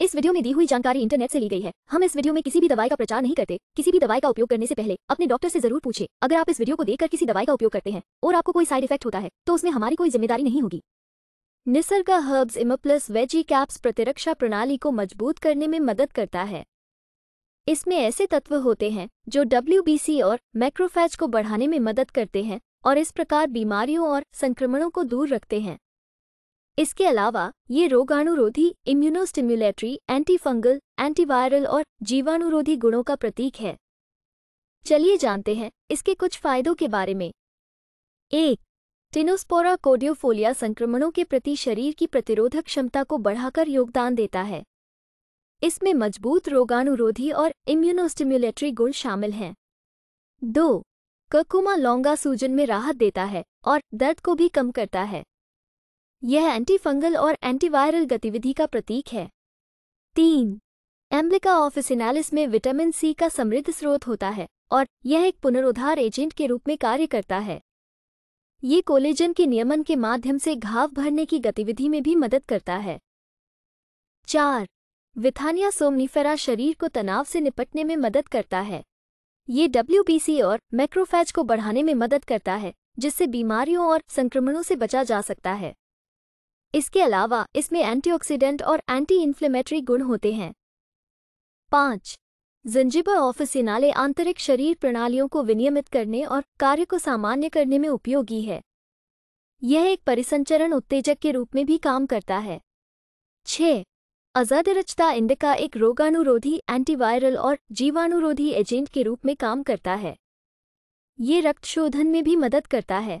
इस वीडियो में दी हुई जानकारी इंटरनेट से ली गई है हम इस वीडियो में किसी भी दवाई का प्रचार नहीं करते किसी भी दवाई का उपयोग करने से पहले अपने डॉक्टर से जरूर पूछे अगर आप इस वीडियो को देखकर किसी दवाई का उपयोग करते हैं और आपको कोई साइड इफेक्ट होता है तो उसमें हमारी कोई जिम्मेदारी नहीं होगी Nisarga herbs Immoplus veggie caps प्रतिरक्षा प्रणाली को मजबूत करने में मदद करता है इसमें ऐसे तत्व होते हैं जो डब्ल्यू और मैक्रोफैच को बढ़ाने में मदद करते हैं और इस प्रकार बीमारियों और संक्रमणों को दूर रखते हैं इसके अलावा ये रोगाणुरोधी इम्यूनोस्टिम्युलेटरी एंटीफंगल एंटीवायरल और जीवाणुरोधी गुणों का प्रतीक है चलिए जानते हैं इसके कुछ फायदों के बारे में एक टिनोस्पोरा कोडियोफोलिया संक्रमणों के प्रति शरीर की प्रतिरोधक क्षमता को बढ़ाकर योगदान देता है इसमें मजबूत रोगाणुरोधी और इम्यूनोस्टिम्युलेटरी गुण शामिल हैं दो ककुमा लौंगा सूजन में राहत देता है और दर्द को भी कम करता है यह एंटीफंगल और एंटीवायरल गतिविधि का प्रतीक है तीन एम्ब्लिका ऑफिसिनालिस में विटामिन सी का समृद्ध स्रोत होता है और यह एक पुनरुद्धार एजेंट के रूप में कार्य करता है ये कोलेजन के नियमन के माध्यम से घाव भरने की गतिविधि में भी मदद करता है चार विथानिया सोमनीफेरा शरीर को तनाव से निपटने में मदद करता है ये डब्ल्यू और मैक्रोफैज को बढ़ाने में मदद करता है जिससे बीमारियों और संक्रमणों से बचा जा सकता है इसके अलावा इसमें एंटीऑक्सीडेंट और एंटी इन्फ्लेमेटरी गुण होते हैं पाँच जंजीबा ऑफिसिनाले आंतरिक शरीर प्रणालियों को विनियमित करने और कार्य को सामान्य करने में उपयोगी है यह एक परिसंचरण उत्तेजक के रूप में भी काम करता है छ अजादरचता इंडिका एक रोगानुरोधी एंटीवायरल और जीवाणुरोधी एजेंट के रूप में काम करता है ये रक्तशोधन में भी मदद करता है